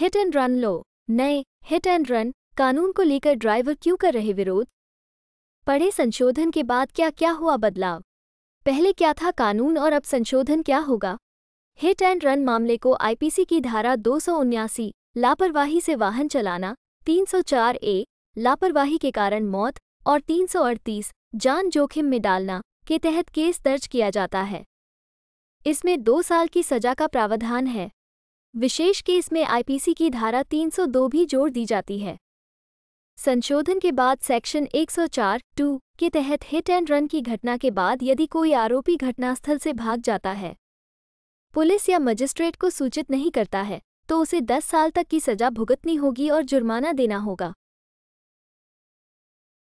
hit and run लो नए hit and run कानून को लेकर ड्राइवर क्यों कर रहे विरोध पढ़े संशोधन के बाद क्या क्या हुआ बदलाव पहले क्या था कानून और अब संशोधन क्या होगा हिट एंड रन मामले को आईपीसी की धारा दो लापरवाही से वाहन चलाना 304 ए लापरवाही के कारण मौत और 338 जान जोखिम में डालना के तहत केस दर्ज किया जाता है इसमें दो साल की सजा का प्रावधान है विशेष केस में आईपीसी की धारा 302 भी जोड़ दी जाती है संशोधन के बाद सेक्शन 104 टू के तहत हिट एंड रन की घटना के बाद यदि कोई आरोपी घटनास्थल से भाग जाता है पुलिस या मजिस्ट्रेट को सूचित नहीं करता है तो उसे 10 साल तक की सजा भुगतनी होगी और जुर्माना देना होगा